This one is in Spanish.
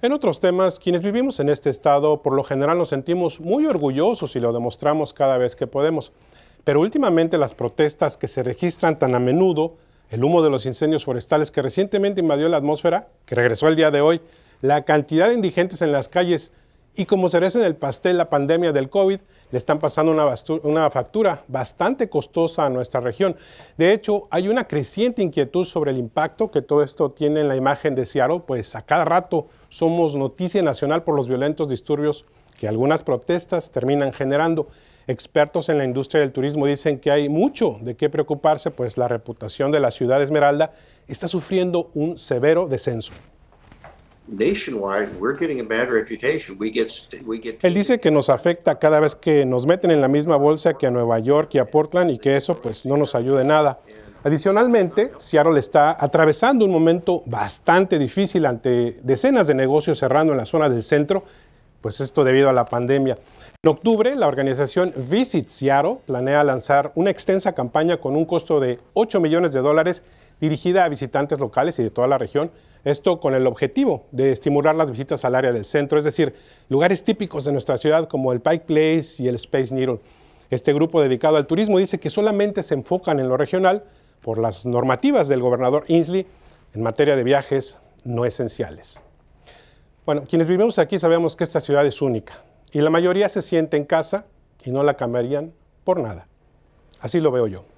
En otros temas, quienes vivimos en este estado por lo general nos sentimos muy orgullosos y lo demostramos cada vez que podemos. Pero últimamente las protestas que se registran tan a menudo, el humo de los incendios forestales que recientemente invadió la atmósfera, que regresó el día de hoy, la cantidad de indigentes en las calles y como cereza en el pastel la pandemia del COVID le están pasando una, factura bastante costosa a nuestra región. De hecho, hay una creciente inquietud sobre el impacto que todo esto tiene en la imagen de Seattle, pues a cada rato somos noticia nacional por los violentos disturbios que algunas protestas terminan generando. Expertos en la industria del turismo dicen que hay mucho de qué preocuparse, pues la reputación de la ciudad de Esmeralda está sufriendo un severo descenso. Él dice que nos afecta cada vez que nos meten en la misma bolsa que a Nueva York y a Portland y que eso pues no nos ayude nada. Adicionalmente, Seattle está atravesando un momento bastante difícil ante decenas de negocios cerrando en la zona del centro, pues esto debido a la pandemia. En octubre, la organización Visit Seattle planea lanzar una extensa campaña con un costo de 8 millones de dólares dirigida a visitantes locales y de toda la región esto con el objetivo de estimular las visitas al área del centro, es decir, lugares típicos de nuestra ciudad como el Pike Place y el Space Needle. Este grupo dedicado al turismo dice que solamente se enfocan en lo regional por las normativas del gobernador Inslee en materia de viajes no esenciales. Bueno, quienes vivimos aquí sabemos que esta ciudad es única y la mayoría se siente en casa y no la cambiarían por nada. Así lo veo yo.